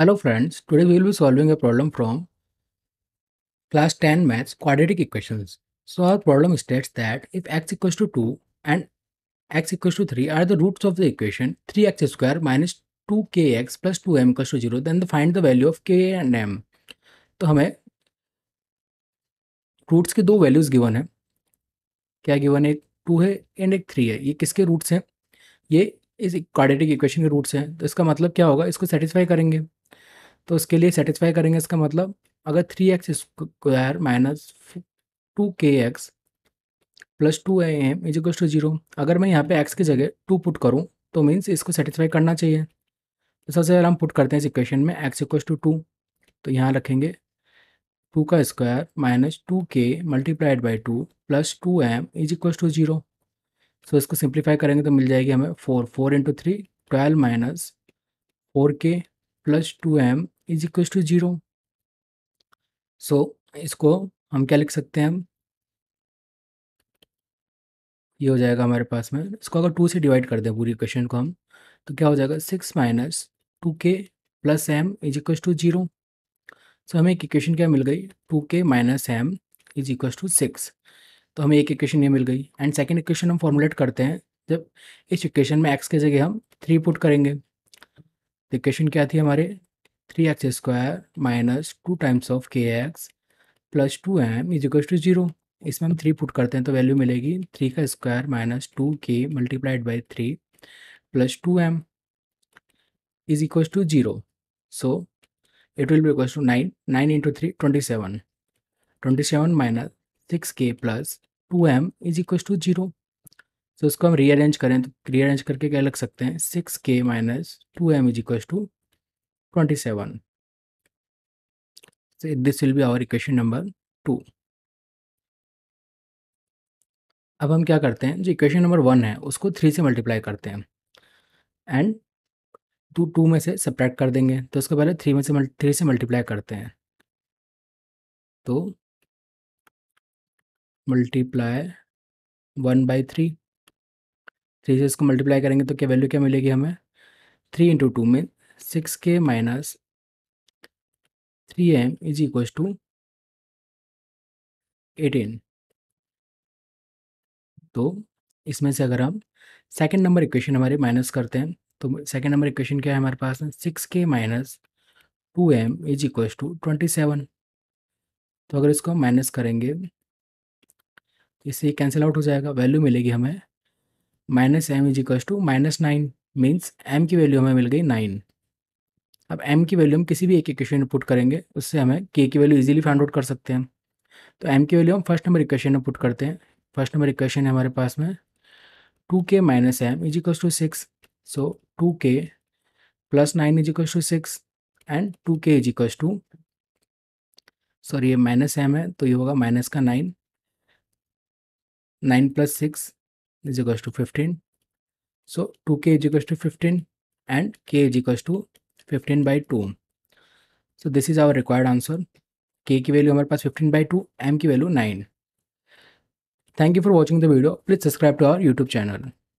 Hello friends, today we will be solving a problem from class 10 maths quadratic equations. So our problem states that if x equals to 2 and x equals to 3 are the roots of the equation 3x square minus 2kx plus 2m equals to 0 then find the value of k and m. तो हमें roots के दो values given है क्या given है एक to है and एक थ्री है ये किसके रूट्स हैं ये इस क्वाड्रेटिक इक्वेशन के रूट्स हैं तो इसका मतलब क्या होगा इसको सेटिस्फाई करेंगे तो उसके लिए सेटिस्फाई करेंगे इसका मतलब अगर three x square minus two k x plus two a m is equal to zero अगर मैं यहाँ पे एक्स की जगह टू पुट करूँ तो मीन्स इसको सेटिस्फाई करना चाहिए तो सबसे पहले हम पुट करते हैं इस इक्वेशन में एक्स इक्वल टू टू तो यहाँ रखेंगे टू का square minus two k multiplied by two plus two m is equal to zero so इसको सिंप्लीफाई करेंगे तो मिल जाएगी हमें four four into three twelve minus four k plus two m is equal to zero so इसको हम क्या लिख सकते हैं हम ये हो जाएगा हमारे पास में इसको अगर टू से डिवाइड कर दें पूरी क्वेश्चन को हम तो क्या हो जाएगा six minus two k plus m is equal to zero so हमें एक इक्वेशन क्या मिल गई two k minus m is equal to six तो हमें एक इक्वेशन ये मिल गई एंड सेकेंड इक्वेशन हम फॉर्मुलेट करते हैं जब इस इक्वेशन में एक्स के जगह हम थ्री पुट करेंगे इक्वेशन तो क्या थी हमारे three x square minus two times of k x plus two m is equal to zero इसमें हम थ्री पुट करते हैं तो वैल्यू मिलेगी थ्री का square minus two k multiplied by three plus two m is equal to zero so it will be equal to nine nine into three twenty seven twenty seven minus six k plus two m is equal to zero so इसको हम rearrange करें तो rearrange करके क्या लग सकते हैं six k minus two m is equal to 27 so this will be our equation number two अब हम क्या करते हैं जो इक्वेशन नंबर वन है उसको थ्री से मल्टीप्लाई करते हैं एंड टू टू में से सप्रैक्ट कर देंगे तो उसके पहले थ्री में से थ्री से मल्टीप्लाई करते हैं तो multiply one by three three से इसको मल्टीप्लाई करेंगे तो क्या वैल्यू क्या मिलेगी हमें थ्री इंटू टू में six k minus three m is equal to eighteen तो इसमें से अगर हम सेकेंड नंबर इक्वेशन हमारे माइनस करते हैं तो सेकेंड नंबर इक्वेशन क्या है हमारे पास six k minus two m is equal to twenty seven तो अगर इसको हम माइनस करेंगे तो इससे कैंसिल आउट हो जाएगा वैल्यू मिलेगी हमें minus m is equal to minus nine means m की वैल्यू हमें मिल गई नाइन अब m की वैल्यू हम किसी भी एक इक्वेशन में पुट करेंगे उससे हमें k की वैल्यू इजीली फाइंड आउट कर सकते हैं तो m की वैल्यू हम फर्स्ट नंबर इक्वेशन में पुट करते हैं फर्स्ट नंबर इक्वेशन है हमारे पास में two k minus m is equals to six so two k plus nine is equals to six and two k is equals to sorry ये माइनस एम है तो ये होगा माइनस का nine nine plus six is equals to fifteen so two k is equals to fifteen and k is equals to 15 by 2 So this is our required answer. K value hamare paas 15 by 2, M value 9. Thank you for watching the video. Please subscribe to our YouTube channel.